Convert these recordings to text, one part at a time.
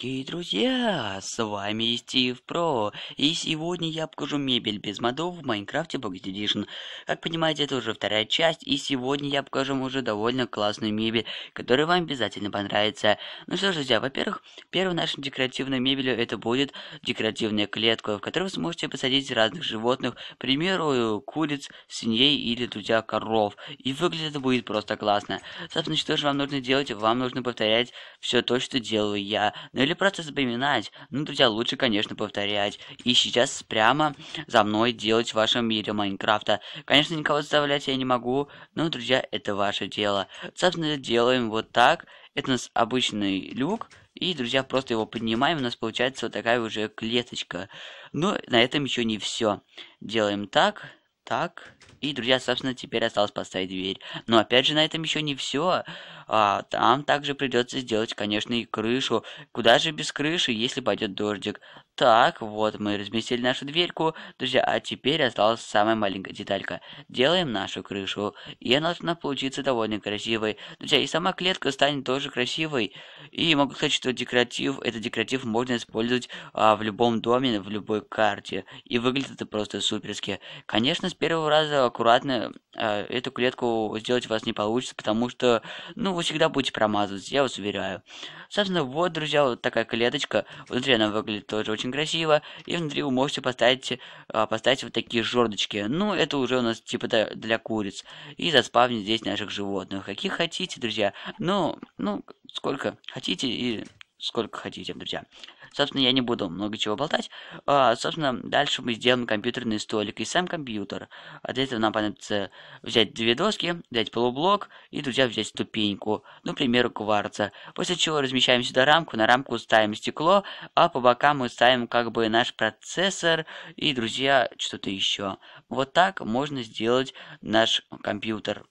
и друзья, с вами Стив Про, и сегодня я покажу мебель без модов в Майнкрафте Pocket Edition. Как понимаете, это уже вторая часть, и сегодня я покажу вам уже довольно классную мебель, которая вам обязательно понравится. Ну что ж, друзья, во-первых, первой нашей декоративной мебелью это будет декоративная клетка, в которую вы сможете посадить разных животных, к примеру, куриц, свиней или, друзья, коров. И выглядит это будет просто классно. Собственно, что же вам нужно делать? Вам нужно повторять все то, что делаю я друзья. Ну или просто запоминать. Ну, друзья, лучше, конечно, повторять. И сейчас прямо за мной делать в вашем мире Майнкрафта. Конечно, никого заставлять я не могу, но, друзья, это ваше дело. Собственно, делаем вот так. Это у нас обычный люк. И, друзья, просто его поднимаем, у нас получается вот такая уже клеточка. Но на этом еще не все. Делаем так. Так. И, друзья, собственно, теперь осталось поставить дверь. Но, опять же, на этом еще не все. А, там также придется сделать, конечно, и крышу. Куда же без крыши, если пойдет дождик? Так, вот мы разместили нашу дверьку. Друзья, а теперь осталась самая маленькая деталька. Делаем нашу крышу. И она должна получиться довольно красивой. Друзья, и сама клетка станет тоже красивой. И могу сказать, что декоратив, этот декоратив можно использовать а, в любом доме, в любой карте. И выглядит это просто суперски. Конечно, с первого раза аккуратно а, эту клетку сделать у вас не получится, потому что, ну, вы всегда будете промазывать, я вас уверяю. Собственно, вот, друзья, вот такая клеточка. Внутри она выглядит тоже очень красиво. И внутри вы можете поставить, а, поставить вот такие жердочки. Ну, это уже у нас типа для куриц. И заспавнить здесь наших животных. Каких хотите, друзья. Ну, ну, сколько хотите и сколько хотите, друзья. Собственно, я не буду много чего болтать. А, собственно, дальше мы сделаем компьютерный столик и сам компьютер. А для этого нам понадобится взять две доски, взять полублок и, друзья, взять ступеньку, ну, к примеру, кварца. После чего размещаем сюда рамку, на рамку ставим стекло, а по бокам мы ставим как бы наш процессор и, друзья, что-то еще. Вот так можно сделать наш компьютер.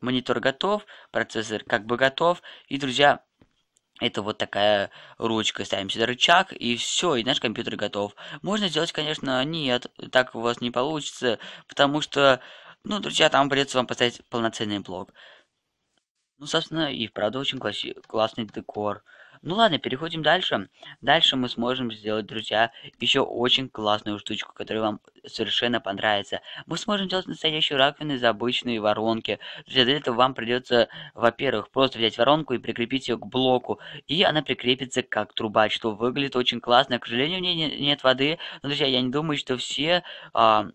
Монитор готов, процессор как бы готов. И, друзья, это вот такая ручка, ставим сюда рычаг, и все, и наш компьютер готов. Можно сделать, конечно, нет, так у вас не получится, потому что, ну, друзья, там придется вам поставить полноценный блок. Ну, собственно, и правда очень класс классный декор. Ну ладно, переходим дальше. Дальше мы сможем сделать, друзья, еще очень классную штучку, которая вам совершенно понравится. Мы сможем делать настоящую раковину из обычной воронки. Друзья, для этого вам придется, во-первых, просто взять воронку и прикрепить ее к блоку. И она прикрепится как труба, что выглядит очень классно. К сожалению, у нее нет воды. Но, друзья, я не думаю, что все... А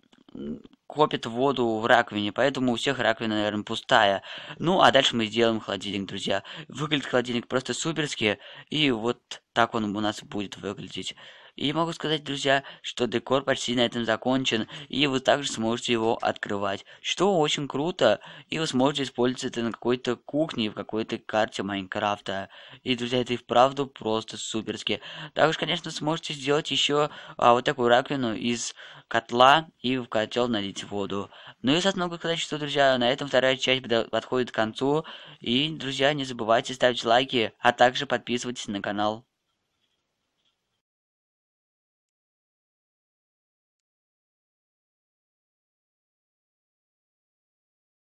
Копит воду в раковине, поэтому у всех раковина, наверное, пустая. Ну, а дальше мы сделаем холодильник, друзья. Выглядит холодильник просто суперски, и вот так он у нас будет выглядеть. И могу сказать, друзья, что декор почти на этом закончен, и вы также сможете его открывать, что очень круто, и вы сможете использовать это на какой-то кухне, в какой-то карте Майнкрафта. И, друзья, это и вправду просто суперски. Также, конечно, сможете сделать еще а, вот такую раковину из котла и в котел налить воду. Ну и, соответственно, могу сказать, что, друзья, на этом вторая часть подходит к концу. И, друзья, не забывайте ставить лайки, а также подписывайтесь на канал.